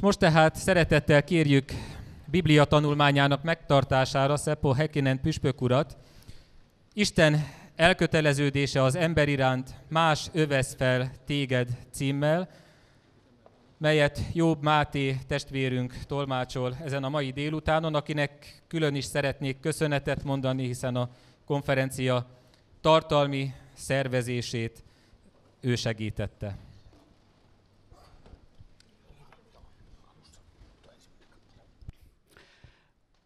És most tehát szeretettel kérjük Biblia tanulmányának megtartására Szeppo Hekinen püspök urat. Isten elköteleződése az ember iránt más övesz fel téged címmel, melyet Jobb Máté testvérünk tolmácsol ezen a mai délutánon, akinek külön is szeretnék köszönetet mondani, hiszen a konferencia tartalmi szervezését ő segítette.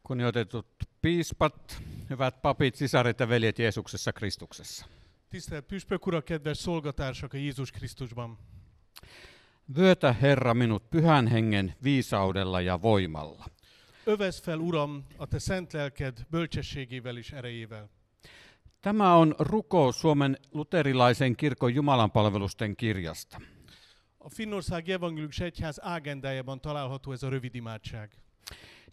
Kunnioitetut piispat, hyvät papit, sisaret ja veljet Jeesuksessa Kristuksessa. Tisztelt püspök ura, kedves szolgatársak a Jézus Krisztusban. Vyötä Herra minut pyhän hengen viisaudella ja voimalla. Övesz fel, Uram, a te szent lelked bölcsességével és erejével. Tämä on ruko Suomen luterilaisen kirkon jumalanpalvelusten kirjasta. A Finnország Evangélikus Egyház ágendájában található ez a rövid imádság.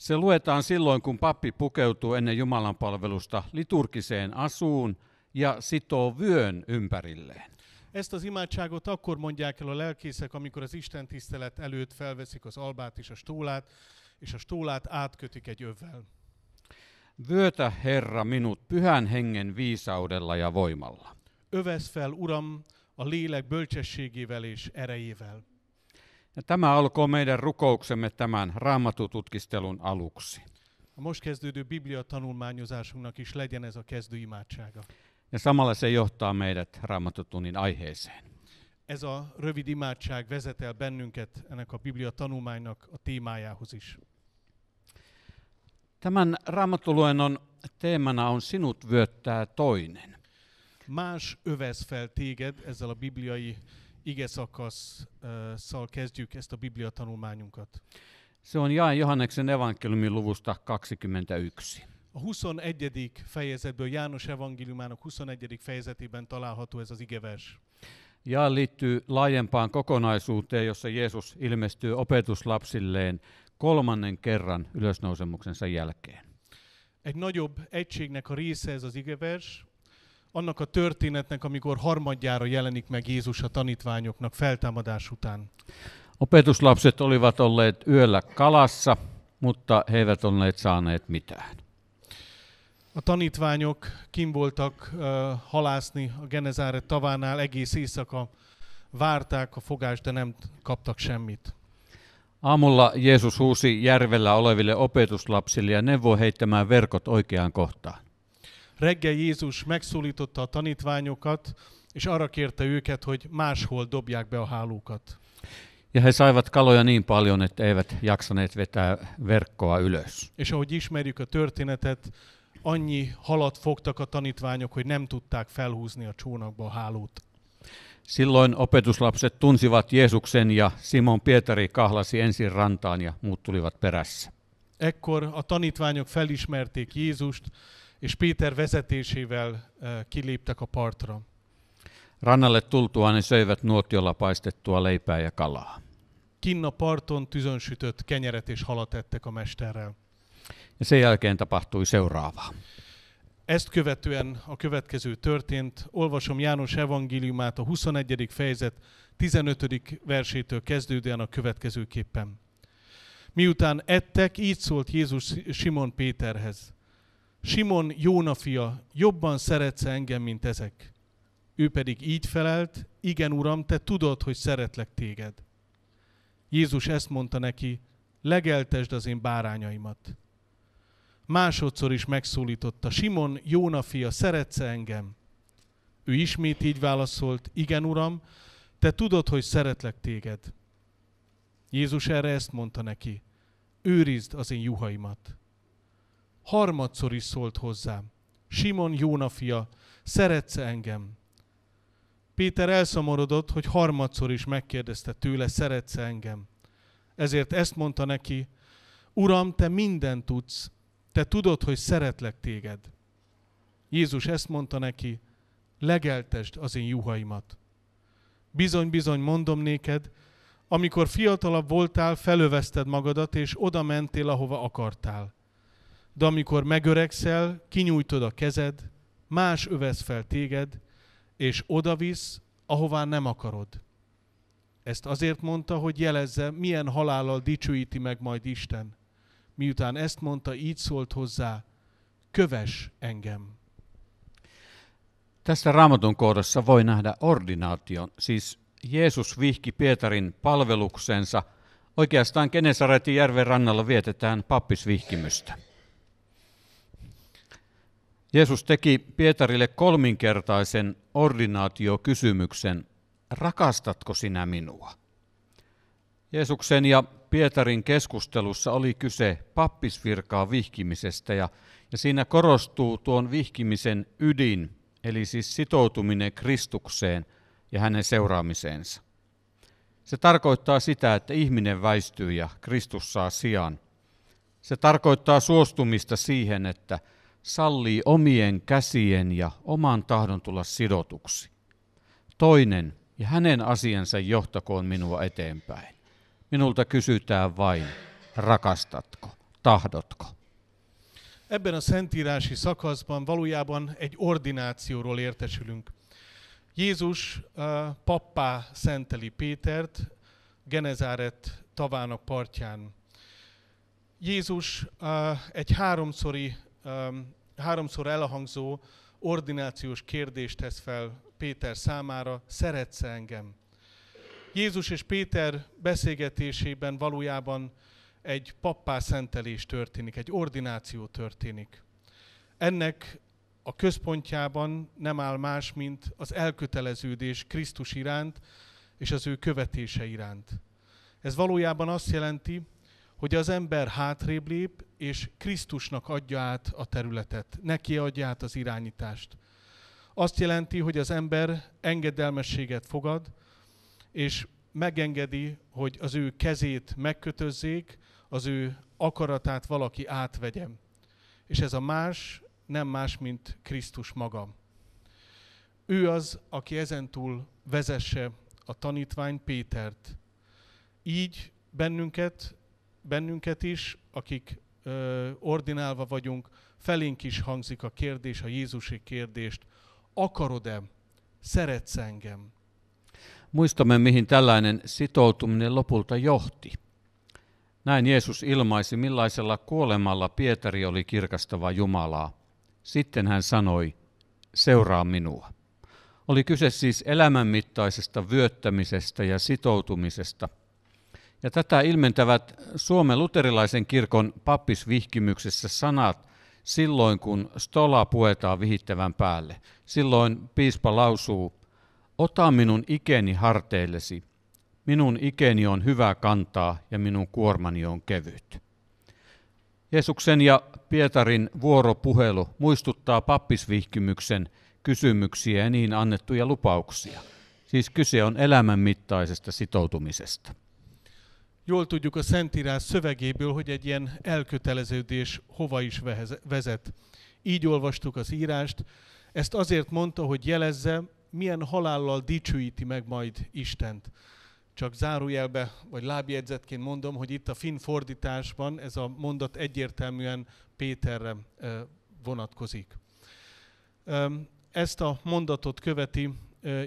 Se luetaan silloin, kun pappi pukeutuu ennen Jumalan palvelusta liturgiseen asuun ja sitoo vyön ympärilleen. Ezt az imádságot akkor mondják el a lelkészek, amikor az Isten tisztelet előtt felveszik az albát és a stólát, és a stólát átkötik egy övvel. Vyötä Herra minut pyhän hengen viisaudella ja voimalla. Övesz fel, Uram, a lélek bölcsességével és erejével. Ja tämä alkoi meidän rukouksemme tämän raamatututkistelun aluksi. A most kezdődő Biblia tanulmányozásunknak is legyen ez a kezdő imádsága. Ja samalla se johtaa meidät raamatutunnin aiheeseen. Ez a rövid imádság vezet el bennünket ennek a Biblia tanulmánynak a témájához is. Tämän raamatuluennon teemana on Sinut vyöttää toinen. Más övez fel téged ezzel a bibliai ige szakaszszal kezdjük ezt a Biblia tanulmányunkat. Se on Jaan Johanneksen evankeliumi luvusta 21. A 21. fejezetből, János evangéliumának 21. fejezetében található ez az igevers. Ja liittyy laajempaan kokonaisuuteen, jossa Jeesus ilmestyy opetuslapsilleen kolmannen kerran ylösnousemuksensa jälkeen. Egy nagyobb egységnek a része ez az igevers annak a történetnek, amikor harmadjára jelenik meg Jézus a tanítványoknak feltámadás után. Opetuslapset olivat olleet yöllä kalassa, mutta he eivät olleet saaneet mitään. A tanítványok kim voltak uh, halászni a Genezáret tavánál, egész éjszaka várták a fogást, de nem kaptak semmit. Aamulla Jézus huusi järvellä oleville opetuslapsille ja neuvoi heittämään verkot oikeaan kohtaan. Reggel Jézus megszólította a tanítványokat, és arra kérte őket, hogy máshol dobják be a hálókat. Ja he saivat kaloja niin paljon, että eivät jaksaneet vetää verkkoa ylös. És ahogy ismerjük a történetet, annyi halat fogtak a tanítványok, hogy nem tudták felhúzni a csónakba a hálót. Silloin opetuslapset tunsivat Jeesuksen ja Simon Pietari kahlasi ensin rantaan ja muut tulivat perässä. Ekkor a tanítványok felismerték Jézust, és Péter vezetésével eh, kiléptek a partra. Rannalle tultuaan ne söivät nuotiolla paistettua leipää ja kalaa. Kinna parton tüzön sütött kenyeret és halat ettek a mesterrel. Ja sen jälkeen tapahtui seuraavaa. Ezt követően a következő történt. Olvasom János evangéliumát a 21. fejezet 15. versétől kezdődően a következőképpen. Miután ettek, így szólt Jézus Simon Péterhez. Simon Jóna fia, jobban szeretsz engem, mint ezek. Ő pedig így felelt, igen, uram, te tudod, hogy szeretlek téged. Jézus ezt mondta neki, legeltesd az én bárányaimat. Másodszor is megszólította, Simon, Jóna fia, szeretsz engem? Ő ismét így válaszolt, igen, uram, te tudod, hogy szeretlek téged. Jézus erre ezt mondta neki, őrizd az én juhaimat harmadszor is szólt hozzám. Simon Jóna fia, szeretsz engem? Péter elszomorodott, hogy harmadszor is megkérdezte tőle, szeretsz engem? Ezért ezt mondta neki, Uram, te mindent tudsz, te tudod, hogy szeretlek téged. Jézus ezt mondta neki, legeltesd az én juhaimat. Bizony-bizony mondom néked, amikor fiatalabb voltál, felöveszted magadat, és oda mentél, ahova akartál de amikor megöregszel, kinyújtod a kezed, más övez fel téged, és odavisz, ahová nem akarod. Ezt azért mondta, hogy jelezze, milyen halállal dicsőíti meg majd Isten. Miután ezt mondta, így szólt hozzá, köves engem. Tästä raamatun kohdassa voi nähdä ordinaation, siis Jeesus vihki Pietarin palveluksensa. Oikeastaan Genesaretin järven rannalla vietetään pappisvihkimystä. Jeesus teki Pietarille kolminkertaisen ordinaatiokysymyksen, rakastatko sinä minua? Jeesuksen ja Pietarin keskustelussa oli kyse pappisvirkaa vihkimisestä ja, ja siinä korostuu tuon vihkimisen ydin, eli siis sitoutuminen Kristukseen ja hänen seuraamiseensa. Se tarkoittaa sitä, että ihminen väistyy ja Kristus saa sijaan. Se tarkoittaa suostumista siihen, että – sallii omien käsien ja oman tahdon tulla sidotuksi. Toinen ja hänen asiansa johtakoon minua eteenpäin. Minulta kysytään vain, rakastatko, tahdotko? Ebben a szentírási szakaszban valójában egy ordinációról értesülünk. Jézus pappá szenteli Pétert Genezáret tavának partján. Jézus egy háromszori um, háromszor elhangzó ordinációs kérdést tesz fel Péter számára, szeretsz engem? Jézus és Péter beszélgetésében valójában egy pappá szentelés történik, egy ordináció történik. Ennek a központjában nem áll más, mint az elköteleződés Krisztus iránt és az ő követése iránt. Ez valójában azt jelenti, hogy az ember hátrébb lép, és Krisztusnak adja át a területet, neki adja át az irányítást. Azt jelenti, hogy az ember engedelmességet fogad, és megengedi, hogy az ő kezét megkötözzék, az ő akaratát valaki átvegye. És ez a más nem más, mint Krisztus maga. Ő az, aki ezentúl vezesse a tanítvány Pétert. Így bennünket bennünket is, akik ö, ordinálva vagyunk, felénk is hangzik a kérdés, a Jézusi kérdést, akarod-e, szeretsz engem? Muistamme, mihin tällainen sitoutuminen lopulta johti. Näin Jeesus ilmaisi, millaisella kuolemalla Pietari oli kirkastava Jumalaa. Sitten hän sanoi, seuraa minua. Oli kyse siis elämänmittaisesta vyöttämisestä ja sitoutumisesta – ja tätä ilmentävät Suomen luterilaisen kirkon pappisvihkimyksessä sanat silloin, kun stola puetaan vihittävän päälle. Silloin piispa lausuu, ota minun ikeni harteillesi, minun ikeni on hyvä kantaa ja minun kuormani on kevyt. Jeesuksen ja Pietarin vuoropuhelu muistuttaa pappisvihkimyksen kysymyksiä ja niin annettuja lupauksia. Siis kyse on elämänmittaisesta sitoutumisesta. Jól tudjuk a Szentírás szövegéből, hogy egy ilyen elköteleződés hova is vezet. Így olvastuk az írást, ezt azért mondta, hogy jelezze, milyen halállal dicsőíti meg majd Istent. Csak zárójelbe, vagy lábjegyzetként mondom, hogy itt a finn fordításban ez a mondat egyértelműen Péterre vonatkozik. Ezt a mondatot követi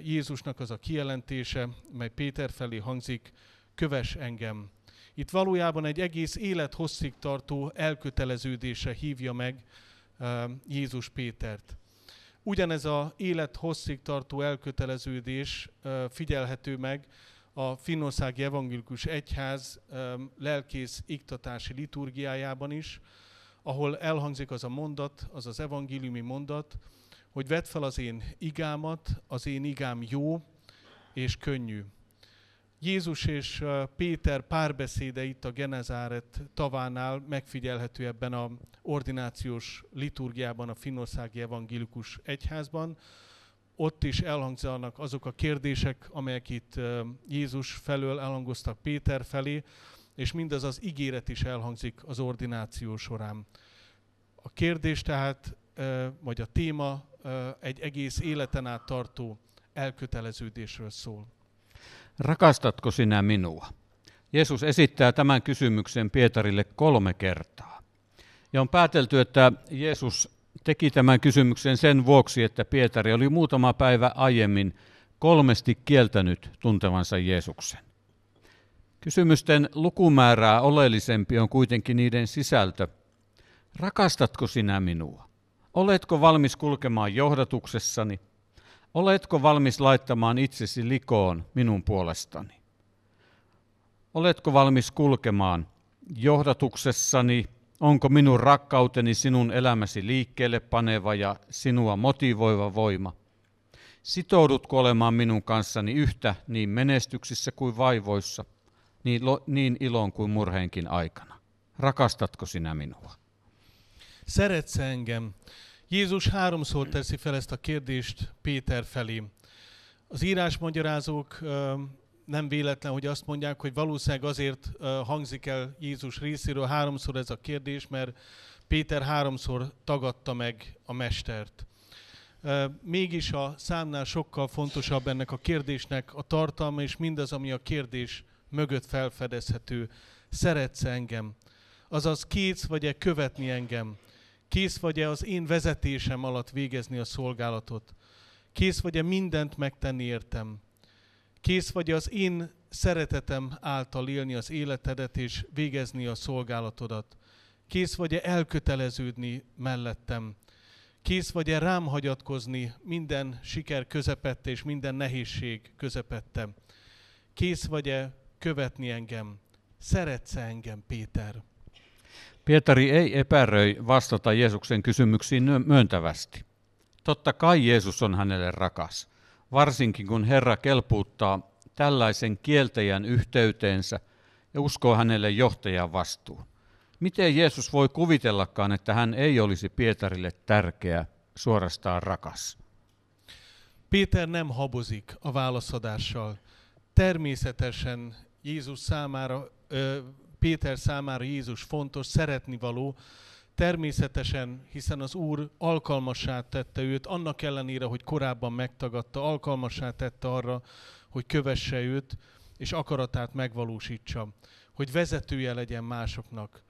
Jézusnak az a kijelentése, mely Péter felé hangzik, köves engem, itt valójában egy egész élet tartó elköteleződése hívja meg Jézus Pétert. Ugyanez a élet tartó elköteleződés figyelhető meg a Finnországi Evangélikus Egyház lelkész iktatási liturgiájában is, ahol elhangzik az a mondat, az az evangéliumi mondat, hogy vedd fel az én igámat, az én igám jó és könnyű. Jézus és Péter párbeszéde itt a Genezáret tavánál megfigyelhető ebben a ordinációs liturgiában, a finnországi evangélikus egyházban. Ott is elhangzanak azok a kérdések, amelyek itt Jézus felől elhangoztak Péter felé, és mindaz az ígéret is elhangzik az ordináció során. A kérdés tehát, vagy a téma egy egész életen át tartó elköteleződésről szól. Rakastatko sinä minua? Jeesus esittää tämän kysymyksen Pietarille kolme kertaa. Ja on päätelty, että Jeesus teki tämän kysymyksen sen vuoksi, että Pietari oli muutama päivä aiemmin kolmesti kieltänyt tuntevansa Jeesuksen. Kysymysten lukumäärää oleellisempi on kuitenkin niiden sisältö. Rakastatko sinä minua? Oletko valmis kulkemaan johdatuksessani? Oletko valmis laittamaan itsesi likoon minun puolestani? Oletko valmis kulkemaan johdatuksessani? Onko minun rakkauteni sinun elämäsi liikkeelle paneva ja sinua motivoiva voima? Sitoudutko olemaan minun kanssani yhtä niin menestyksissä kuin vaivoissa, niin, lo, niin ilon kuin murheenkin aikana? Rakastatko sinä minua? Szeretsz Jézus háromszor teszi fel ezt a kérdést Péter felé. Az írásmagyarázók nem véletlen, hogy azt mondják, hogy valószínűleg azért hangzik el Jézus részéről háromszor ez a kérdés, mert Péter háromszor tagadta meg a mestert. Mégis a számnál sokkal fontosabb ennek a kérdésnek a tartalma, és mindaz, ami a kérdés mögött felfedezhető. Szeretsz engem? Azaz kétsz, vagy-e követni engem? Kész vagy-e az én vezetésem alatt végezni a szolgálatot? Kész vagy-e mindent megtenni értem? Kész vagy-e az én szeretetem által élni az életedet és végezni a szolgálatodat? Kész vagy-e elköteleződni mellettem? Kész vagy-e rám hagyatkozni minden siker közepette és minden nehézség közepette? Kész vagy-e követni engem? Szeretsz engem, Péter? Pietari ei epäröi vastata Jeesuksen kysymyksiin myöntävästi. Totta kai Jeesus on hänelle rakas, varsinkin kun Herra kelpuuttaa tällaisen kieltäjän yhteyteensä ja uskoo hänelle johtajan vastuun. Miten Jeesus voi kuvitellakaan, että hän ei olisi Pietarille tärkeä, suorastaan rakas? Peter nem habozik a válaszadással. Természetesen Jézus számára ö, Péter számára Jézus fontos, szeretni való, Természetesen, hiszen az Úr alkalmassá tette őt, annak ellenére, hogy korábban megtagadta, alkalmassá tette arra, hogy kövesse őt, és akaratát megvalósítsa, hogy vezetője legyen másoknak.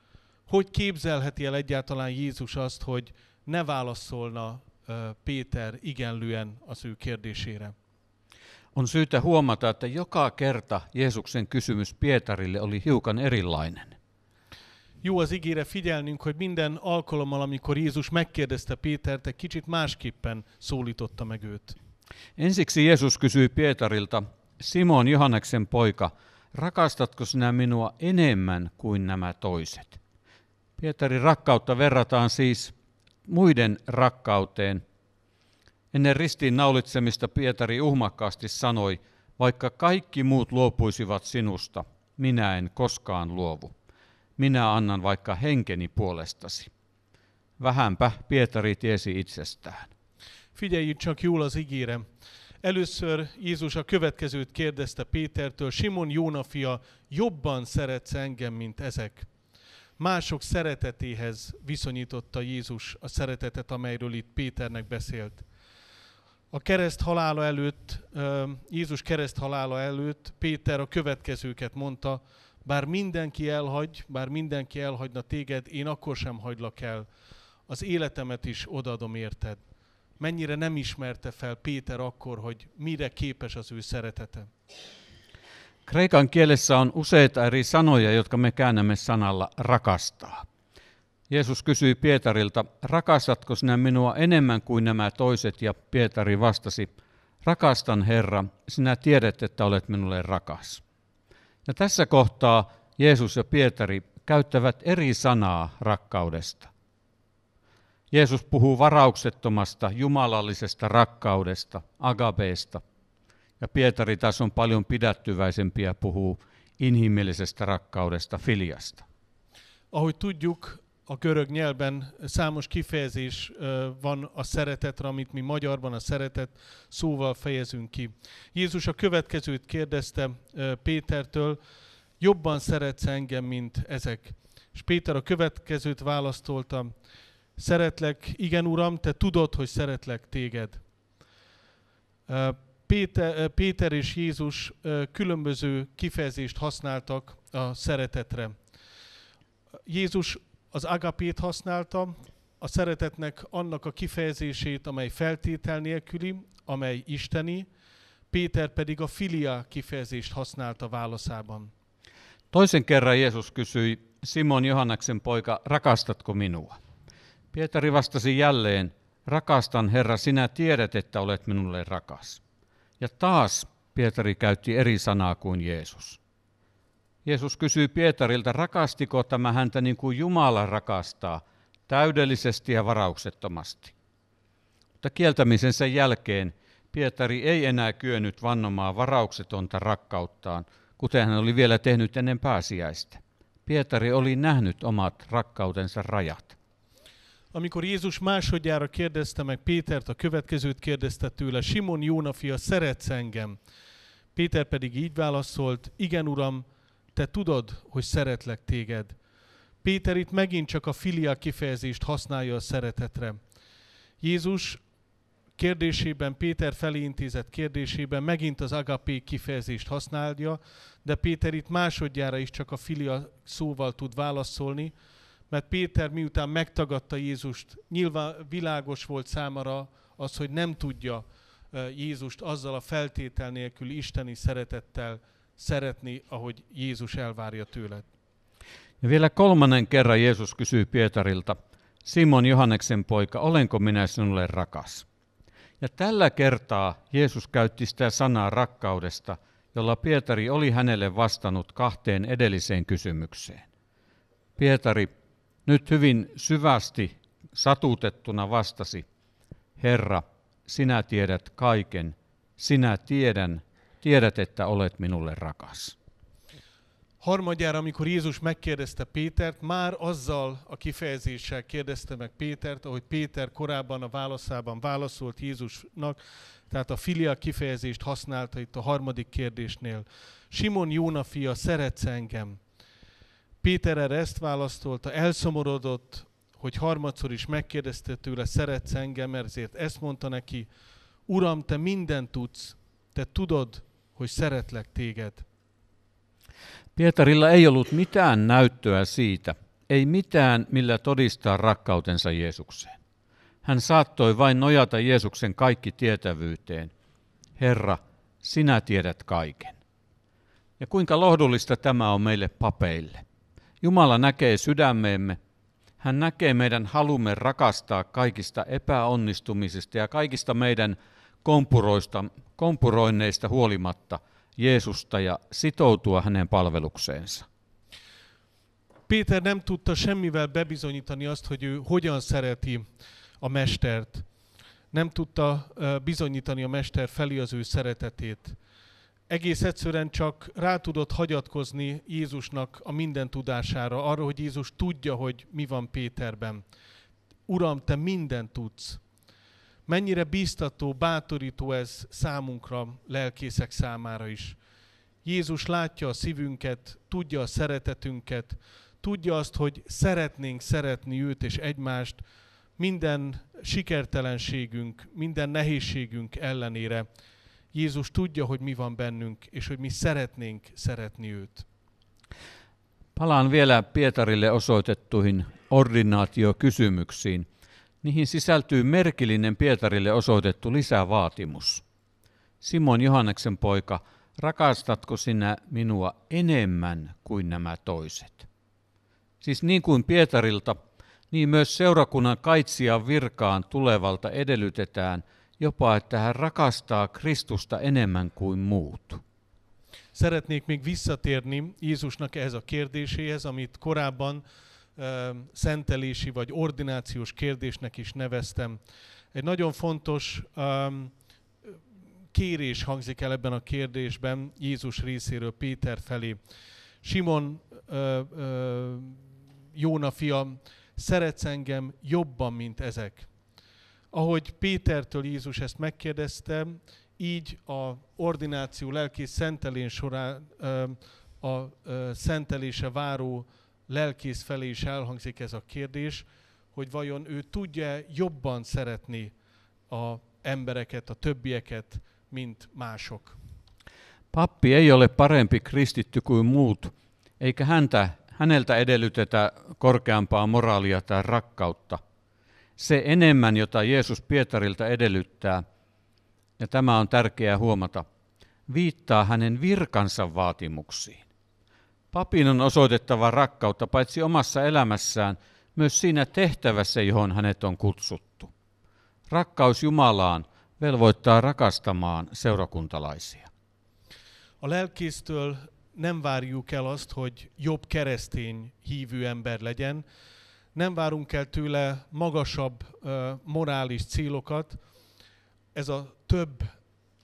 Hogy képzelheti el egyáltalán Jézus azt, hogy ne válaszolna Péter igenlően az ő kérdésére? On syytä huomata, että joka kerta Jeesuksen kysymys Pietarille oli hiukan erilainen. Jó az ígére figyelnünk, hogy minden alkalommal, amikor Jézus megkérdezte Pétert, egy kicsit másképpen szólította meg őt. Ensiksi Jeesus kysyi Pietarilta, Simon Johanneksen poika, rakastatko sinä minua enemmän kuin nämä toiset? Pietarin rakkautta verrataan siis muiden rakkauteen – Ennen ristiin naulitsemista Pietari uhmakkaasti sanoi, vaikka kaikki muut luopuisivat sinusta, minä en koskaan luovu. Minä annan vaikka henkeni puolestasi. Vähänpä Pietari tiesi itsestään. Figyeljük csak jól az ígére. Először Jézus a következőt kérdezte Pétertől, Simon Jóna fia, jobban szeretsz engem, mint ezek? Mások szeretetéhez viszonyította Jézus a szeretetet, amelyről itt Péternek beszélt. a kereszt halála előtt, Jézus kereszt halála előtt Péter a következőket mondta, bár mindenki elhagy, bár mindenki elhagyna téged, én akkor sem hagylak el. Az életemet is odaadom érted. Mennyire nem ismerte fel Péter akkor, hogy mire képes az ő szeretete. Kreikan kielessä on useita eri sanoja, jotka me käännämme sanalla rakastaa. Jeesus kysyi Pietarilta, rakastatko sinä minua enemmän kuin nämä toiset? Ja Pietari vastasi, rakastan Herra, sinä tiedät, että olet minulle rakas. Ja tässä kohtaa Jeesus ja Pietari käyttävät eri sanaa rakkaudesta. Jeesus puhuu varauksettomasta, jumalallisesta rakkaudesta, agabeesta. Ja Pietari taas on paljon pidättyväisempiä puhuu inhimillisestä rakkaudesta, filiasta. Ahogy tudjuk, a görög nyelven számos kifejezés van a szeretetre, amit mi magyarban a szeretet szóval fejezünk ki. Jézus a következőt kérdezte Pétertől, jobban szeretsz engem, mint ezek? És Péter a következőt választolta, szeretlek, igen uram, te tudod, hogy szeretlek téged. Péter, Péter és Jézus különböző kifejezést használtak a szeretetre. Jézus az agapét használta, a szeretetnek annak a kifejezését, amely feltétel nélküli, amely isteni, Péter pedig a filia kifejezést használta válaszában. Toisen kerran Jeesus kysyi, Simon Johanneksen poika, rakastatko minua? Pietari vastasi jälleen, rakastan Herra, sinä tiedät, että olet minulle rakas. Ja taas Pietari käytti eri sanaa kuin Jeesus. Jeesus kysyy Pietarilta, rakastiko tämä häntä niin kuin Jumala rakastaa, täydellisesti ja varauksettomasti. Mutta kieltämisensä jälkeen Pietari ei enää kyönyt vannomaan varauksetonta rakkauttaan, kuten hän oli vielä tehnyt ennen pääsiäistä. Pietari oli nähnyt omat rakkautensa rajat. Amikor Jézus másodjára kérdezte meg Pétert, a következőt kérdezte tőle, Simon Jóna fia, szeretsz engem? Péter pedig így válaszolt, igen uram, te tudod, hogy szeretlek téged. Péter itt megint csak a filia kifejezést használja a szeretetre. Jézus kérdésében, Péter felé intézett kérdésében megint az agapé kifejezést használja, de Péter itt másodjára is csak a filia szóval tud válaszolni, mert Péter miután megtagadta Jézust, nyilván világos volt számára az, hogy nem tudja eh, Jézust azzal a feltétel nélkül isteni szeretettel szeretni, ahogy Jézus elvárja tőled. Ja vielä kolmannen kerran Jeesus kysyy Pietarilta, Simon Johanneksen poika, olenko minä sinulle rakas? Ja tällä kertaa Jeesus käytti sitä sanaa rakkaudesta, jolla Pietari oli hänelle vastannut kahteen edelliseen kysymykseen. Pietari nyt hyvin syvästi satutettuna vastasi, Herra, sinä tiedät kaiken, sinä tiedän, tiedät, että olet minulle rakas. Harmadjára, amikor Jézus megkérdezte Pétert, már azzal a kifejezéssel kérdezte meg Pétert, ahogy Péter korábban a válaszában válaszolt Jézusnak, tehát a filia kifejezést használta itt a harmadik kérdésnél. Simon Jóna fia, szeretsz engem? Péter erre ezt választolta, elszomorodott, hogy harmadszor is megkérdezte tőle, szeretsz engem, ezért ezt mondta neki, Uram, te mindent tudsz, te tudod, hogy szeretlek téged. Pietarilla ei ollut mitään näyttöä siitä, ei mitään, millä todistaa rakkautensa Jeesukseen. Hän saattoi vain nojata Jeesuksen kaikki tietävyyteen. Herra, sinä tiedät kaiken. Ja kuinka lohdullista tämä on meille papeille. Jumala näkee sydämeemme. Hän näkee meidän halumme rakastaa kaikista epäonnistumisista ja kaikista meidän kompuroista, kompuroinneista huolimatta Jeesusta ja sitoutua hänen palvelukseensa. Péter nem tudta semmivel bebizonyítani azt, hogy ő hogyan szereti a mestert. Nem tudta bizonyítani a mester felé az ő szeretetét. Egész egyszerűen csak rá tudott hagyatkozni Jézusnak a minden tudására, arra, hogy Jézus tudja, hogy mi van Péterben. Uram, te mindent tudsz. Mennyire bíztató, bátorító ez számunkra, lelkészek számára is. Jézus látja a szívünket, tudja a szeretetünket, tudja azt, hogy szeretnénk szeretni őt és egymást minden sikertelenségünk, minden nehézségünk ellenére. Jézus tudja, hogy mi van bennünk, és hogy mi szeretnénk szeretni őt. Palaan vielä Pietarille osoitettuihin ordinaatiokysymyksiin. Niihin sisältyy merkillinen Pietarille osoitettu lisävaatimus. Simon Johanneksen poika, rakastatko sinä minua enemmän kuin nämä toiset? Siis niin kuin Pietarilta, niin myös seurakunnan kaitsijan virkaan tulevalta edellytetään jopa, että hän rakastaa Kristusta enemmän kuin muut. Szeretnék még visszatérni Jézusnak ehhez a kérdéséhez, amit korábban szentelési vagy ordinációs kérdésnek is neveztem. Egy nagyon fontos kérés hangzik el ebben a kérdésben Jézus részéről Péter felé. Simon Jóna fia, szeretsz engem jobban, mint ezek. Ahogy Pétertől Jézus ezt megkérdezte, így a ordináció lelki szentelén során a szentelése váró lelkész felé is elhangzik ez a kérdés, hogy vajon ő tudja jobban szeretni a embereket, a többieket, mint mások. Pappi ei ole parempi kristitty kuin muut, eikä häntä, häneltä edellytetä korkeampaa moraalia tai rakkautta. Se enemmän, jota Jeesus Pietarilta edellyttää, ja tämä on tärkeää huomata, viittaa hänen virkansa vaatimuksiin. Papin on osoitettava rakkautta paitsi omassa elämässään, myös siinä tehtävässä, johon hänet on kutsuttu. Rakkaus Jumalaan velvoittaa rakastamaan seurakuntalaisia. A lelkistől nem várjuk el azt, hogy jobb keresztény hívő ember legyen, nem várunk el tőle magasabb uh, morális célokat. Ez a több,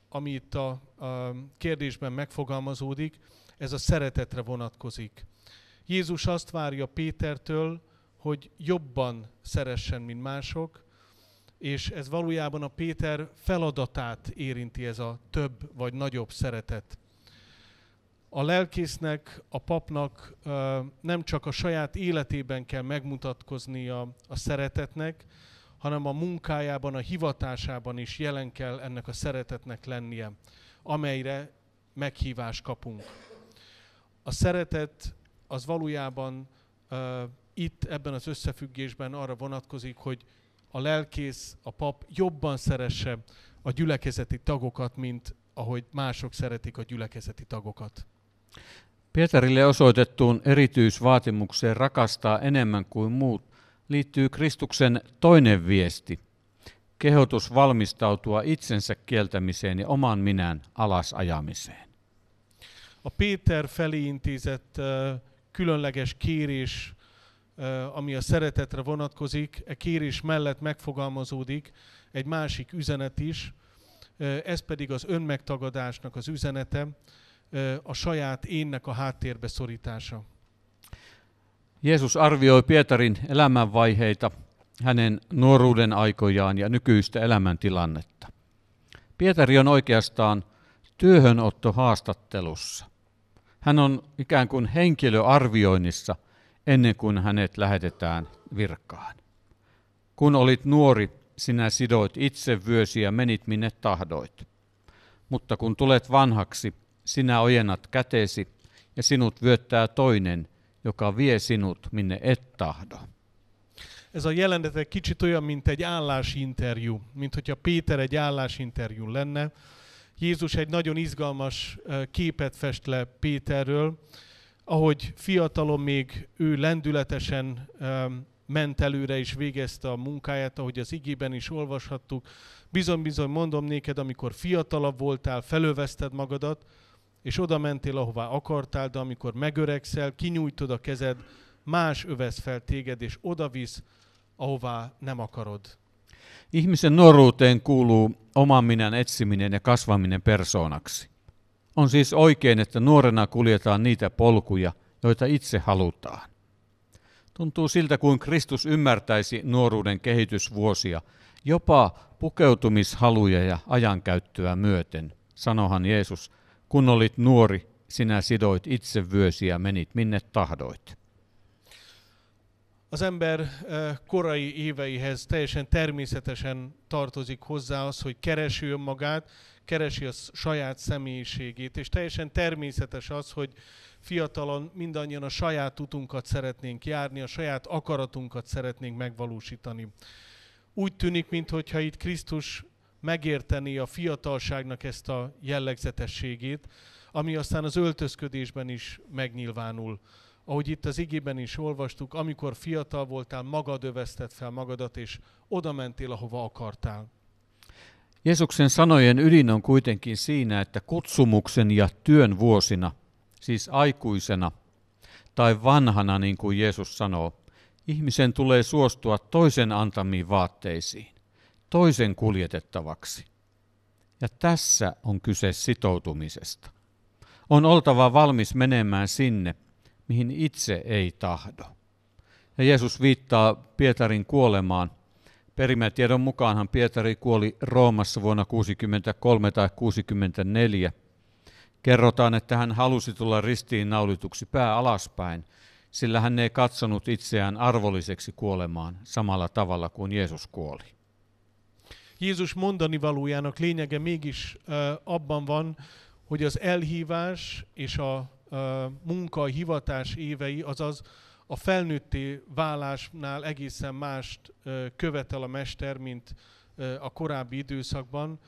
amit a, a kérdésben megfogalmazódik, ez a szeretetre vonatkozik. Jézus azt várja Pétertől, hogy jobban szeressen, mint mások, és ez valójában a Péter feladatát érinti ez a több vagy nagyobb szeretet. A lelkésznek, a papnak nem csak a saját életében kell megmutatkoznia a szeretetnek, hanem a munkájában, a hivatásában is jelen kell ennek a szeretetnek lennie, amelyre meghívást kapunk a szeretet az valójában uh, itt ebben az összefüggésben arra vonatkozik, hogy a lelkész, a pap jobban szeresse a gyülekezeti tagokat, mint ahogy mások szeretik a gyülekezeti tagokat. Pietarille osoitettuun erityisvaatimukseen rakastaa enemmän kuin muut liittyy Kristuksen toinen viesti, kehotus valmistautua itsensä kieltämiseen ja oman minän alasajamiseen a Péter felé intézett különleges kérés, ami a szeretetre vonatkozik, e kérés mellett megfogalmazódik egy másik üzenet is, ez pedig az önmegtagadásnak az üzenete, a saját énnek a háttérbe szorítása. Jézus arvioi Pietarin elämänvaiheita, hänen nuoruuden aikojaan ja nykyistä elämäntilannetta. Pietari on oikeastaan työhönotto haastattelussa. Hän on ikään kuin henkilöarvioinnissa ennen kuin hänet lähetetään virkaan. Kun olit nuori, sinä sidoit itse vyösi ja menit minne tahdoit. Mutta kun tulet vanhaksi, sinä ojennat käteesi ja sinut vyöttää toinen, joka vie sinut minne et tahdo. Ez a jelenet egy kicsit olyan, mint egy állásinterjú, mint hogyha Péter egy állásinterjú lenne, Jézus egy nagyon izgalmas képet fest le Péterről, ahogy fiatalon még ő lendületesen ment előre és végezte a munkáját, ahogy az igében is olvashattuk. Bizony-bizony mondom néked, amikor fiatalabb voltál, felövezted magadat, és oda mentél, ahová akartál, de amikor megöregszel, kinyújtod a kezed, más övez fel téged, és oda visz, ahová nem akarod. Ihmisen nuoruuteen kuuluu oman minän etsiminen ja kasvaminen persoonaksi. On siis oikein, että nuorena kuljetaan niitä polkuja, joita itse halutaan. Tuntuu siltä, kuin Kristus ymmärtäisi nuoruuden kehitysvuosia, jopa pukeutumishaluja ja ajankäyttöä myöten. Sanohan Jeesus, kun olit nuori, sinä sidoit itse vyösi ja menit minne tahdoit. az ember eh, korai éveihez teljesen természetesen tartozik hozzá az, hogy keresi önmagát, keresi a saját személyiségét, és teljesen természetes az, hogy fiatalon mindannyian a saját utunkat szeretnénk járni, a saját akaratunkat szeretnénk megvalósítani. Úgy tűnik, mintha itt Krisztus megérteni a fiatalságnak ezt a jellegzetességét, ami aztán az öltözködésben is megnyilvánul ahogy itt az igében is olvastuk, amikor fiatal voltál, magad övezted fel magadat, és oda mentél, ahova akartál. Jeesuksen sanojen ydin on kuitenkin siinä, että kutsumuksen ja työn vuosina, siis aikuisena tai vanhana, niin kuin Jeesus sanoo, ihmisen tulee suostua toisen antamiin vaatteisiin, toisen kuljetettavaksi. Ja tässä on kyse sitoutumisesta. On oltava valmis menemään sinne, mihin itse ei tahdo. Ja Jeesus viittaa Pietarin kuolemaan. Perimätiedon mukaanhan Pietari kuoli Roomassa vuonna 63 tai 64. Kerrotaan, että hän halusi tulla ristiinnaulituksi pää alaspäin, sillä hän ei katsonut itseään arvolliseksi kuolemaan samalla tavalla kuin Jeesus kuoli. Jézus mondani valójának lényege mégis abban van, hogy az elhívás és a munka, hivatás évei, azaz a felnőtté válásnál egészen mást követel a mester, mint a korábbi időszakban.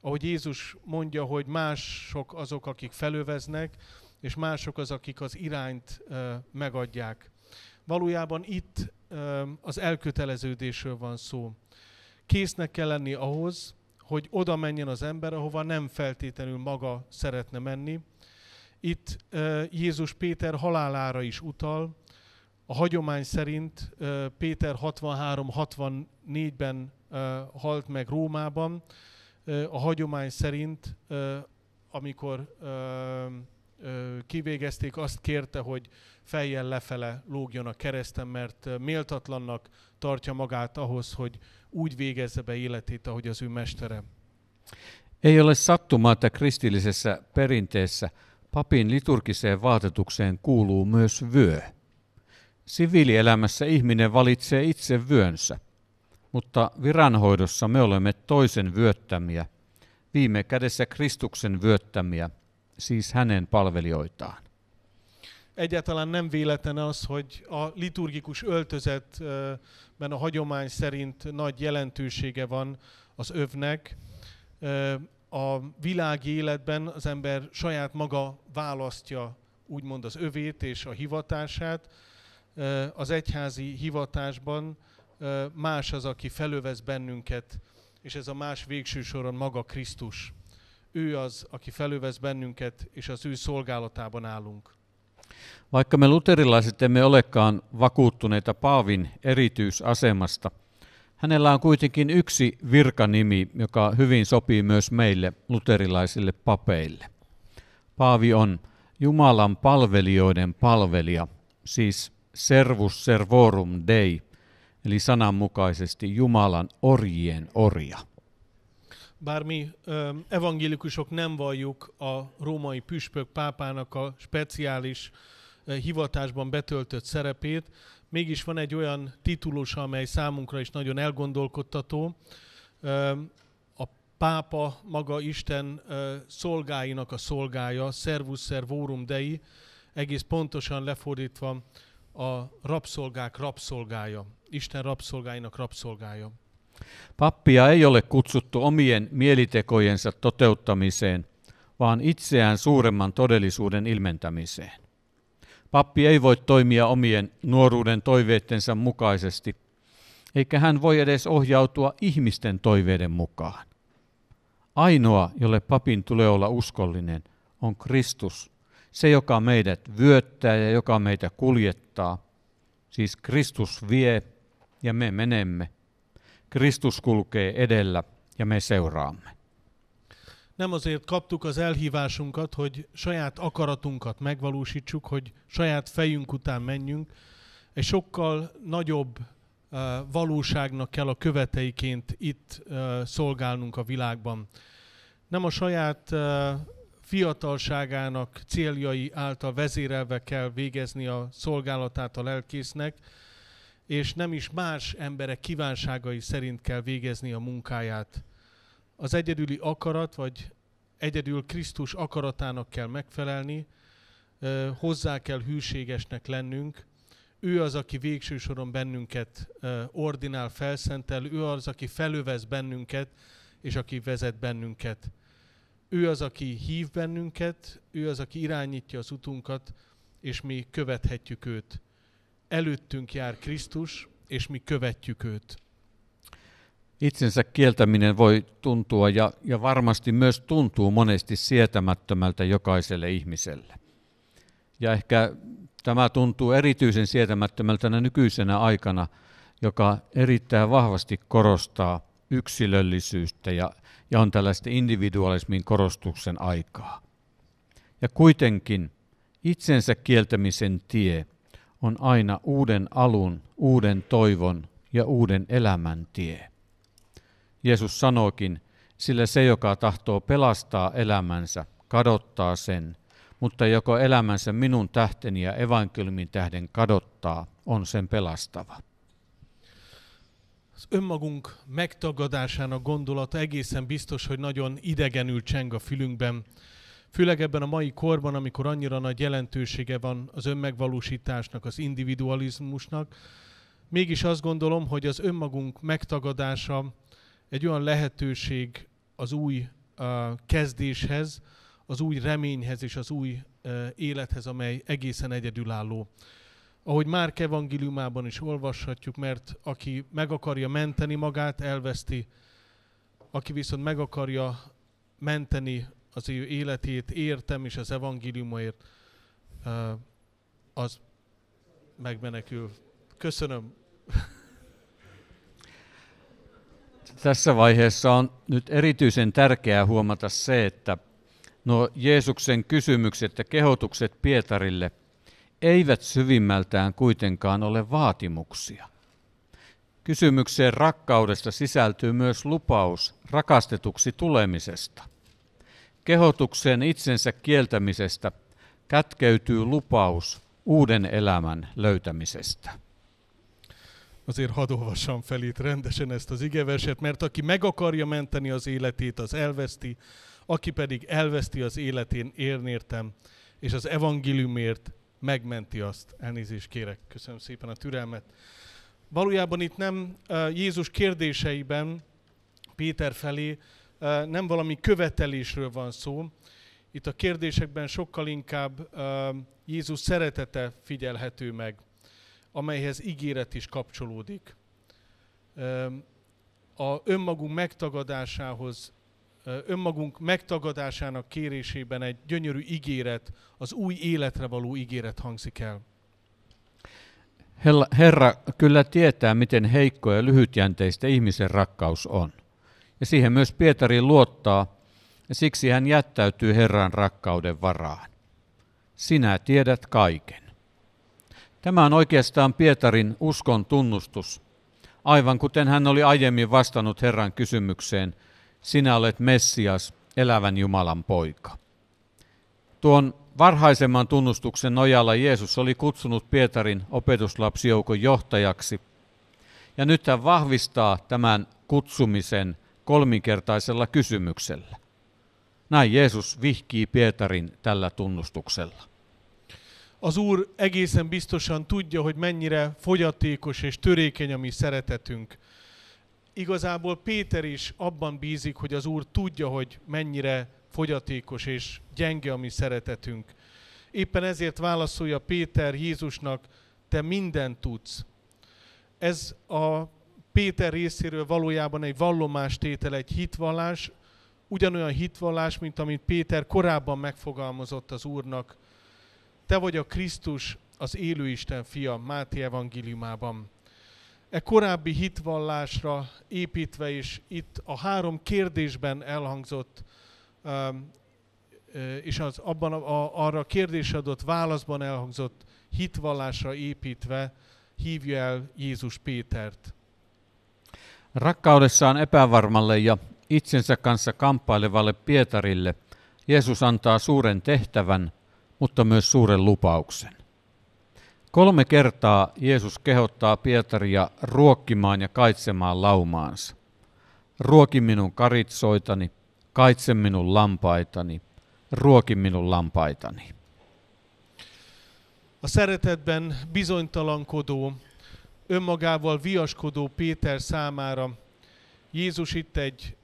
Ahogy Jézus mondja, hogy mások azok, akik felöveznek, és mások az, akik az irányt megadják. Valójában itt az elköteleződésről van szó. Késznek kell lenni ahhoz, hogy oda menjen az ember, ahova nem feltétlenül maga szeretne menni, itt Jézus Péter halálára is utal. A hagyomány szerint Péter 63-64-ben halt meg Rómában. A hagyomány szerint, amikor kivégezték, azt kérte, hogy fejjel lefele lógjon a kereszten, mert méltatlannak tartja magát ahhoz, hogy úgy végezze be életét, ahogy az ő mestere. Ei ole sattumaa, että kristillisessä perinteessä Papin liturgiseen vaatetukseen kuuluu myös vyö. Siviilielämässä ihminen valitsee itse vyönsä, mutta viranhoidossa me olemme toisen vyöttämiä, viime kädessä Kristuksen vyöttämiä, siis hänen palvelijoitaan. Egyáltalán nem véletlen az, hogy a liturgikus öltözetben a hagyomány szerint nagy jelentősége van az övnek, a világi életben az ember saját maga választja úgymond az övét és a hivatását. Az egyházi hivatásban más az, aki felövez bennünket, és ez a más végső soron maga Krisztus. Ő az, aki felövez bennünket, és az ő szolgálatában állunk. Vaikka me luterilaiset emme olekaan vakuuttuneita Paavin erityisasemasta – Hänellä on kuitenkin yksi virkanimi, joka hyvin sopii myös meille luterilaisille papeille. Paavi on Jumalan palvelijoiden palvelija, siis servus servorum dei, eli sananmukaisesti Jumalan orjien orja. Bármi evangélikusok nem valljuk a római püspök pápának a speciális hivatásban betöltött szerepét, mégis van egy olyan titulus, amely számunkra is nagyon elgondolkodtató. A pápa maga Isten szolgáinak a szolgája, Servus servorum Dei, egész pontosan lefordítva a rabszolgák rabszolgája, Isten rabszolgáinak rabszolgája. Pappia ei ole kutsuttu omien mielitekojensa toteuttamiseen, vaan itseään suuremman todellisuuden ilmentämiseen. Pappi ei voi toimia omien nuoruuden toiveittensa mukaisesti, eikä hän voi edes ohjautua ihmisten toiveiden mukaan. Ainoa, jolle papin tulee olla uskollinen, on Kristus, se joka meidät vyöttää ja joka meitä kuljettaa. Siis Kristus vie ja me menemme. Kristus kulkee edellä ja me seuraamme. nem azért kaptuk az elhívásunkat, hogy saját akaratunkat megvalósítsuk, hogy saját fejünk után menjünk. Egy sokkal nagyobb eh, valóságnak kell a követeiként itt eh, szolgálnunk a világban. Nem a saját eh, fiatalságának céljai által vezérelve kell végezni a szolgálatát a lelkésznek, és nem is más emberek kívánságai szerint kell végezni a munkáját az egyedüli akarat, vagy egyedül Krisztus akaratának kell megfelelni, hozzá kell hűségesnek lennünk, ő az, aki végső soron bennünket ordinál, felszentel, ő az, aki felövez bennünket, és aki vezet bennünket. Ő az, aki hív bennünket, ő az, aki irányítja az utunkat, és mi követhetjük őt. Előttünk jár Krisztus, és mi követjük őt. Itsensä kieltäminen voi tuntua ja, ja varmasti myös tuntuu monesti sietämättömältä jokaiselle ihmiselle. Ja ehkä tämä tuntuu erityisen sietämättömältä nykyisenä aikana, joka erittäin vahvasti korostaa yksilöllisyyttä ja, ja on tällaista individualismin korostuksen aikaa. Ja kuitenkin itsensä kieltämisen tie on aina uuden alun, uuden toivon ja uuden elämän tie. Jeesus sanoikin, sillä se, joka tahtoo pelastaa elämänsä, kadottaa sen, mutta joko elämänsä minun tähteni ja evankeliumin tähden kadottaa, on sen pelastava. Az önmagunk megtagadásának gondolata egészen biztos, hogy nagyon idegenül cseng a fülünkben. Főleg ebben a mai korban, amikor annyira nagy jelentősége van az önmegvalósításnak, az individualizmusnak, mégis azt gondolom, hogy az önmagunk megtagadása egy olyan lehetőség az új uh, kezdéshez, az új reményhez és az új uh, élethez, amely egészen egyedülálló. Ahogy már evangéliumában is olvashatjuk, mert aki meg akarja menteni magát, elveszti, aki viszont meg akarja menteni az ő életét, értem és az evangéliumért, uh, az megmenekül. Köszönöm. Tässä vaiheessa on nyt erityisen tärkeää huomata se, että nuo Jeesuksen kysymykset ja kehotukset Pietarille eivät syvimmältään kuitenkaan ole vaatimuksia. Kysymykseen rakkaudesta sisältyy myös lupaus rakastetuksi tulemisesta. Kehotukseen itsensä kieltämisestä kätkeytyy lupaus uuden elämän löytämisestä. azért hadd olvassam fel itt rendesen ezt az igeverset, mert aki meg akarja menteni az életét, az elveszti, aki pedig elveszti az életén, érnértem, és az evangéliumért megmenti azt. Elnézést kérek, köszönöm szépen a türelmet. Valójában itt nem Jézus kérdéseiben Péter felé nem valami követelésről van szó, itt a kérdésekben sokkal inkább Jézus szeretete figyelhető meg amelyhez ígéret is kapcsolódik. A önmagunk megtagadásához, önmagunk megtagadásának kérésében egy gyönyörű ígéret, az új életre való ígéret hangzik el. Herra kyllä tietää, miten heikko ja lyhytjänteistä ihmisen rakkaus on. Ja siihen myös Pietari luottaa, ja siksi hän jättäytyy Herran rakkauden varaan. Sinä tiedät kaiken. Tämä on oikeastaan Pietarin uskon tunnustus, aivan kuten hän oli aiemmin vastannut Herran kysymykseen, sinä olet Messias, elävän Jumalan poika. Tuon varhaisemman tunnustuksen nojalla Jeesus oli kutsunut Pietarin opetuslapsijoukon johtajaksi, ja nyt hän vahvistaa tämän kutsumisen kolminkertaisella kysymyksellä. Näin Jeesus vihkii Pietarin tällä tunnustuksella. az Úr egészen biztosan tudja, hogy mennyire fogyatékos és törékeny a mi szeretetünk. Igazából Péter is abban bízik, hogy az Úr tudja, hogy mennyire fogyatékos és gyenge a mi szeretetünk. Éppen ezért válaszolja Péter Jézusnak, te mindent tudsz. Ez a Péter részéről valójában egy vallomástétel, egy hitvallás, ugyanolyan hitvallás, mint amit Péter korábban megfogalmazott az Úrnak te vagy a Krisztus, az élő Isten fia Máté evangéliumában. E korábbi hitvallásra építve is itt a három kérdésben elhangzott, um, és az abban a, arra a kérdés adott válaszban elhangzott hitvallásra építve hívja el Jézus Pétert. Rakkaudessaan epävarmalle ja itsensä kanssa kamppailevalle Pietarille Jeesus antaa suuren tehtävän – mutta myös suuren lupauksen. Kolme kertaa Jeesus kehottaa Pietaria ruokkimaan ja kaitsemaan laumaansa. Ruoki minun karitsoitani, kaitse minun lampaitani, ruoki minun lampaitani. A szeretetben bizonytalankodó, önmagával viaskodó Péter számára Jézus itt egy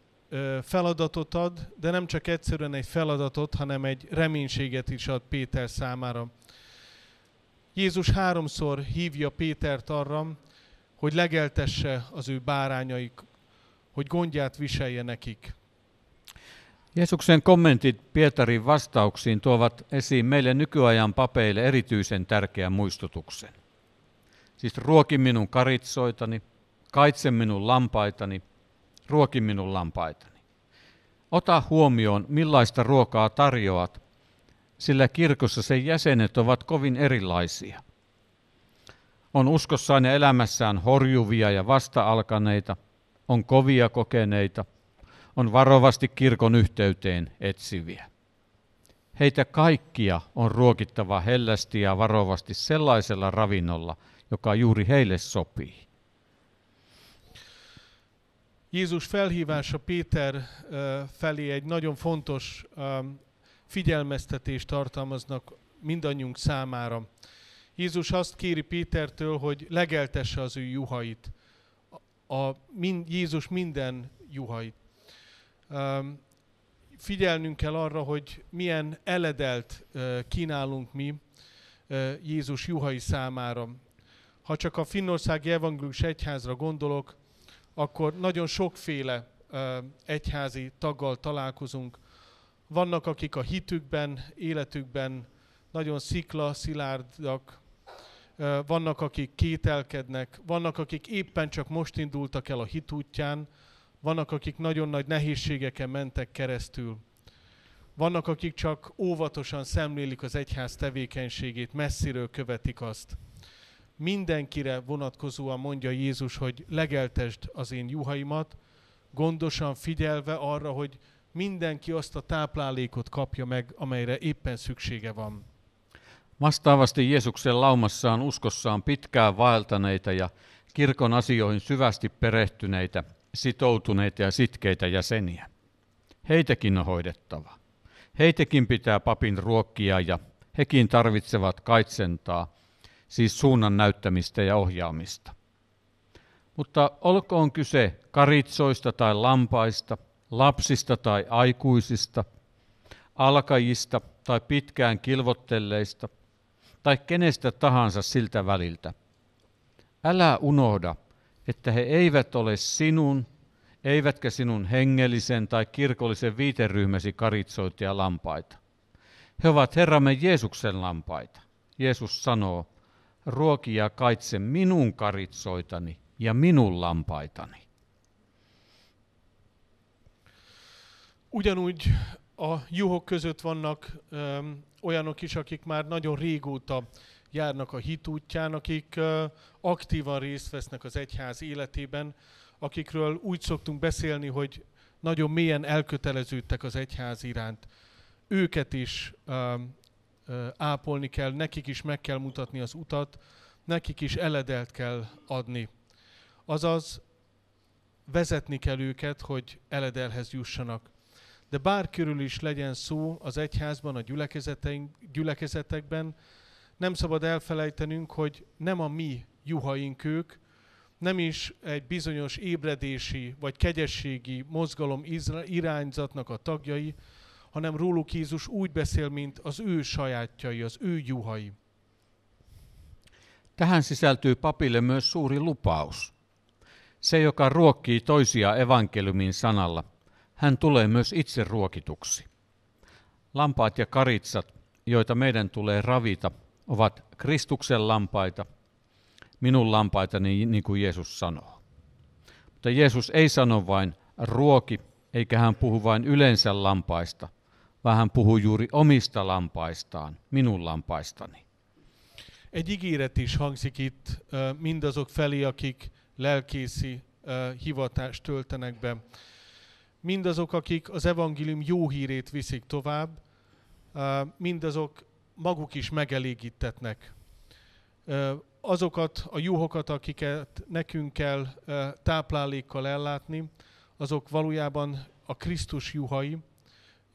feladatot ad, de nem csak egyszerűen egy feladatot, hanem egy reménységet is ad Péter számára. Jézus háromszor hívja Pétert arra, hogy legeltesse az ő bárányaik, hogy gondját viselje nekik. Jeesuksen kommentit Pietarin vastauksiin tuovat esiin meille nykyajan papeille erityisen tärkeän muistutuksen. Siis ruoki minun karitsoitani, kaitse minun lampaitani – ruoki minun lampaitani. Ota huomioon, millaista ruokaa tarjoat, sillä kirkossa sen jäsenet ovat kovin erilaisia. On uskossaan ja elämässään horjuvia ja vasta-alkaneita, on kovia kokeneita, on varovasti kirkon yhteyteen etsiviä. Heitä kaikkia on ruokittava hellästi ja varovasti sellaisella ravinnolla, joka juuri heille sopii. Jézus felhívása Péter felé egy nagyon fontos figyelmeztetést tartalmaznak mindannyiunk számára. Jézus azt kéri Pétertől, hogy legeltesse az ő juhait, a, mind, Jézus minden juhait. Figyelnünk kell arra, hogy milyen eledelt kínálunk mi Jézus juhai számára. Ha csak a finnországi Evangélius egyházra gondolok, akkor nagyon sokféle egyházi taggal találkozunk. Vannak, akik a hitükben, életükben nagyon szikla, szilárdak, vannak, akik kételkednek, vannak, akik éppen csak most indultak el a hitútján, vannak, akik nagyon nagy nehézségeken mentek keresztül. Vannak, akik csak óvatosan szemlélik az egyház tevékenységét, messziről követik azt mindenkire vonatkozóan mondja Jézus, hogy legeltesd az én juhaimat, gondosan figyelve arra, hogy mindenki azt a táplálékot kapja meg, amelyre éppen szüksége van. Vastaavasti Jeesuksen laumassaan uskossaan pitkään vaeltaneita ja kirkon asioihin syvästi perehtyneitä, sitoutuneita ja sitkeitä jäseniä. Heitäkin on hoidettava. Heitäkin pitää papin ruokkia ja hekin tarvitsevat kaitsentaa – siis suunnan näyttämistä ja ohjaamista. Mutta olkoon kyse karitsoista tai lampaista, lapsista tai aikuisista, alkajista tai pitkään kilvottelleista tai kenestä tahansa siltä väliltä. Älä unohda, että he eivät ole sinun, eivätkä sinun hengellisen tai kirkollisen viiteryhmäsi karitsoita ja lampaita. He ovat Herramme Jeesuksen lampaita. Jeesus sanoo, ruokia kaitse minun karitsoitani ja minun lampaitani. Ugyanúgy a juhok között vannak ö, olyanok is, akik már nagyon régóta járnak a hit útján, akik ö, aktívan részt vesznek az egyház életében, akikről úgy szoktunk beszélni, hogy nagyon mélyen elköteleződtek az egyház iránt. Őket is ö, ápolni kell, nekik is meg kell mutatni az utat, nekik is eledelt kell adni. Azaz, vezetni kell őket, hogy eledelhez jussanak. De bárkiről is legyen szó az egyházban, a gyülekezetekben, nem szabad elfelejtenünk, hogy nem a mi juhaink ők, nem is egy bizonyos ébredési vagy kegyességi mozgalom irányzatnak a tagjai, hanem róluk Jézus úgy beszél, mint az ő sajátjai, az ő juhai. Tähän sisältyy papille myös suuri lupaus. Se, joka ruokkii toisia evankeliumin sanalla, hän tulee myös itse ruokituksi. Lampaat ja karitsat, joita meidän tulee ravita, ovat Kristuksen lampaita, minun lampaitani, niin, niin kuin Jeesus sanoo. Mutta Jeesus ei sano vain ruoki, eikä hän puhu vain yleensä lampaista – Vähän puhui juuri omista lampaistaan, minun lampaistani. Egy ígéret is hangzik itt mindazok felé, akik lelkészi hivatást töltenek be. Mindazok, akik az evangélium jó hírét viszik tovább, mindazok maguk is megelégítetnek. Azokat a juhokat, akiket nekünk kell táplálékkal ellátni, azok valójában a Krisztus juhai,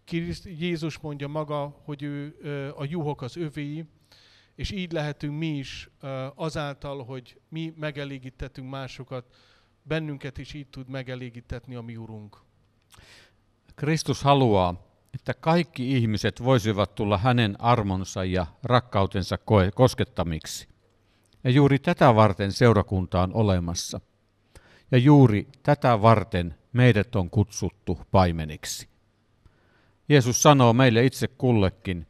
Kriszt, Jézus mondja maga, hogy ő, a juhok az övéi, és így lehetünk mi is azáltal, hogy mi megelégítettünk másokat, bennünket is így tud megelégítetni a mi Urunk. Krisztus haluaa, että kaikki ihmiset voisivat tulla hänen armonsa ja rakkautensa koskettamiksi. Ja juuri tätä varten seurakunta on olemassa. Ja juuri tätä varten meidät on kutsuttu paimeniksi. Jeesus sanoo meille itse kullekin,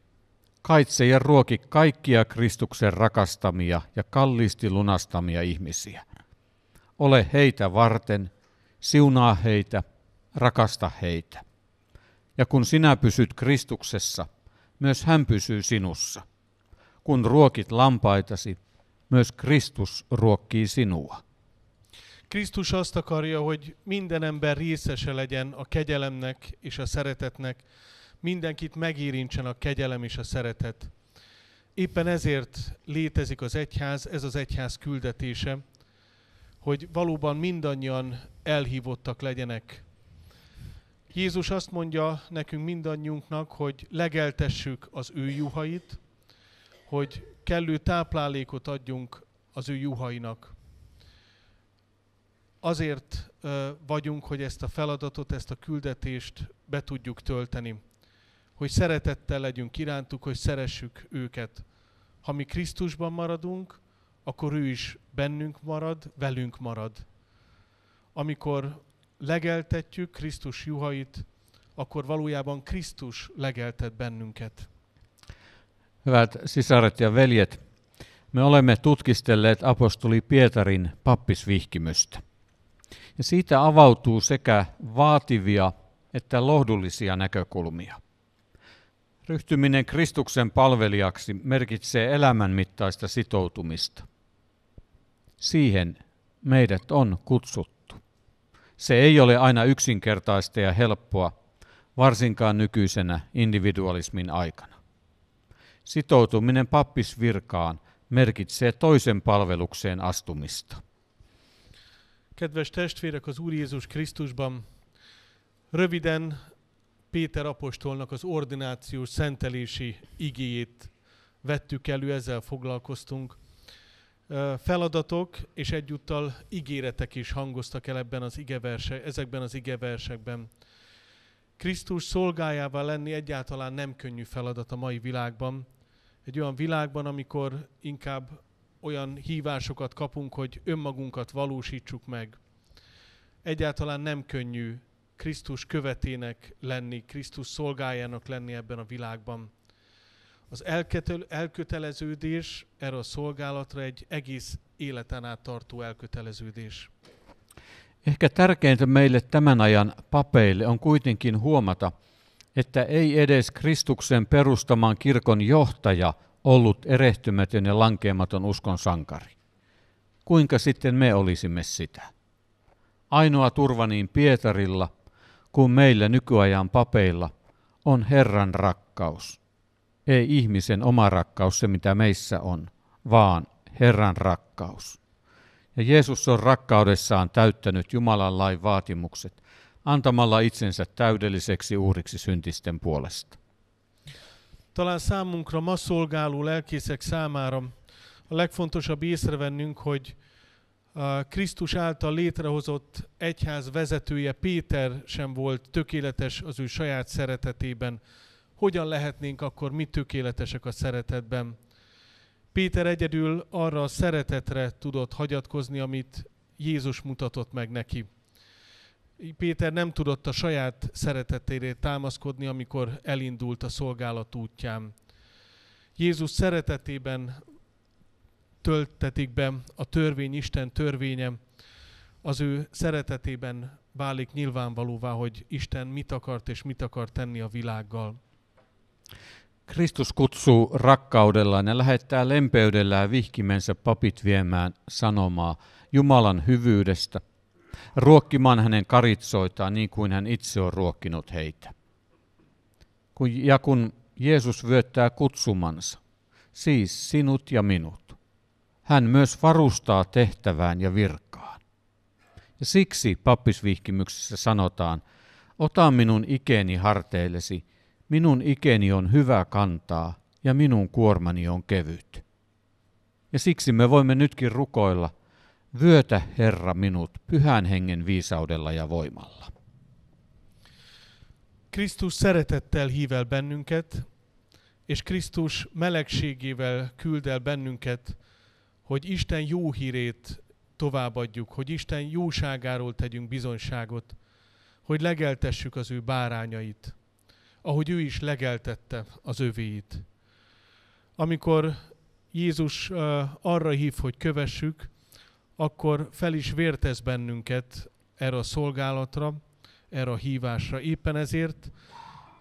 kaitse ja ruoki kaikkia Kristuksen rakastamia ja kalliisti lunastamia ihmisiä. Ole heitä varten, siunaa heitä, rakasta heitä. Ja kun sinä pysyt Kristuksessa, myös hän pysyy sinussa. Kun ruokit lampaitasi, myös Kristus ruokkii sinua. Krisztus azt akarja, hogy minden ember részese legyen a kegyelemnek és a szeretetnek, mindenkit megérintsen a kegyelem és a szeretet. Éppen ezért létezik az egyház, ez az egyház küldetése, hogy valóban mindannyian elhívottak legyenek. Jézus azt mondja nekünk mindannyiunknak, hogy legeltessük az ő juhait, hogy kellő táplálékot adjunk az ő juhainak azért vagyunk, hogy ezt a feladatot, ezt a küldetést be tudjuk tölteni. Hogy szeretettel legyünk irántuk, hogy szeressük őket. Ha mi Krisztusban maradunk, akkor ő is bennünk marad, velünk marad. Amikor legeltetjük Krisztus juhait, akkor valójában Krisztus legeltet bennünket. Hyvät sisaret ja veljet, me olemme tutkistelleet apostoli Pietarin pappisvihkimystä. ja siitä avautuu sekä vaativia että lohdullisia näkökulmia. Ryhtyminen Kristuksen palvelijaksi merkitsee elämänmittaista sitoutumista. Siihen meidät on kutsuttu. Se ei ole aina yksinkertaista ja helppoa, varsinkaan nykyisenä individualismin aikana. Sitoutuminen pappisvirkaan merkitsee toisen palvelukseen astumista. Kedves testvérek az Úr Jézus Krisztusban, röviden Péter apostolnak az ordinációs szentelési igéjét vettük elő, ezzel foglalkoztunk. Feladatok és egyúttal ígéretek is hangoztak el ebben az igeverse, ezekben az igeversekben. Krisztus szolgájával lenni egyáltalán nem könnyű feladat a mai világban. Egy olyan világban, amikor inkább olyan hívásokat kapunk, hogy önmagunkat valósítsuk meg. Egyáltalán nem könnyű Krisztus követének lenni, Krisztus szolgájának lenni ebben a világban. Az elköteleződés erre a szolgálatra egy egész életen át tartó elköteleződés. Ehkä tärkeintä meille tämän ajan papeille on kuitenkin huomata, että ei edes Kristuksen perustaman kirkon johtaja – ollut erehtymätön ja lankeematon uskon sankari. Kuinka sitten me olisimme sitä? Ainoa turva niin Pietarilla kuin meillä nykyajan papeilla on Herran rakkaus. Ei ihmisen oma rakkaus se, mitä meissä on, vaan Herran rakkaus. Ja Jeesus on rakkaudessaan täyttänyt Jumalan lain vaatimukset antamalla itsensä täydelliseksi uhriksi syntisten puolesta. Talán számunkra ma szolgáló lelkészek számára a legfontosabb észrevennünk, hogy a Krisztus által létrehozott egyház vezetője Péter sem volt tökéletes az ő saját szeretetében. Hogyan lehetnénk akkor mi tökéletesek a szeretetben? Péter egyedül arra a szeretetre tudott hagyatkozni, amit Jézus mutatott meg neki. Péter nem tudott a saját szeretetére támaszkodni, amikor elindult a szolgálat útján. Jézus szeretetében töltetik be a törvény, Isten törvénye, az ő szeretetében válik nyilvánvalóvá, hogy Isten mit akart és mit akar tenni a világgal. Kristus kutsu rakkaudellaan ja lähettää lempeydellään vihkimensä papit viemään sanomaa Jumalan hyvyydestä, ruokkimaan hänen karitsoitaan niin kuin hän itse on ruokkinut heitä. Ja kun Jeesus vyöttää kutsumansa, siis sinut ja minut, hän myös varustaa tehtävään ja virkaan. Ja siksi pappisvihkimyksessä sanotaan, ota minun ikeni harteillesi, minun ikeni on hyvä kantaa ja minun kuormani on kevyt. Ja siksi me voimme nytkin rukoilla, Vyötä, Herra, minut pyhän hengen viisaudella ja voimalla. Krisztus szeretettel hív el bennünket, és Krisztus melegségével küld el bennünket, hogy Isten jó hírét továbbadjuk, hogy Isten jóságáról tegyünk bizonyságot, hogy legeltessük az ő bárányait, ahogy ő is legeltette az övéit. Amikor Jézus arra hív, hogy kövessük, akkor fel is vértez bennünket erre a szolgálatra, erre a hívásra. Éppen ezért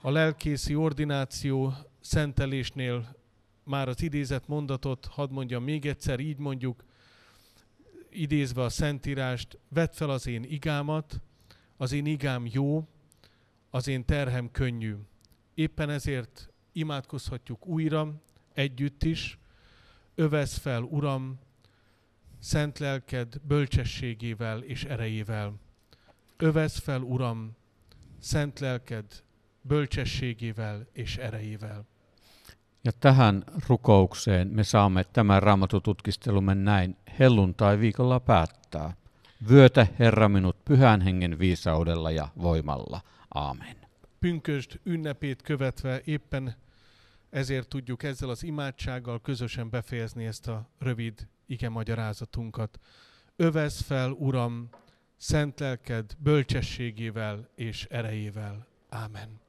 a lelkészi ordináció szentelésnél már az idézett mondatot, hadd mondjam még egyszer, így mondjuk, idézve a Szentírást, vedd fel az én igámat, az én igám jó, az én terhem könnyű. Éppen ezért imádkozhatjuk újra, együtt is, övesz fel, Uram, szent lelked bölcsességével és erejével. Övez fel, Uram, szent lelked bölcsességével és erejével. Ja tähän rukoukseen me saamme tämän raamatututkistelumme näin helluntai-viikolla päättää. Vyötä Herra minut pyhän hengen viisaudella ja voimalla. Aamen. Pünköst ünnepét követve éppen ezért tudjuk ezzel az imádsággal közösen befejezni ezt a rövid ige magyarázatunkat. Övez fel, Uram, szent lelked bölcsességével és erejével. Amen.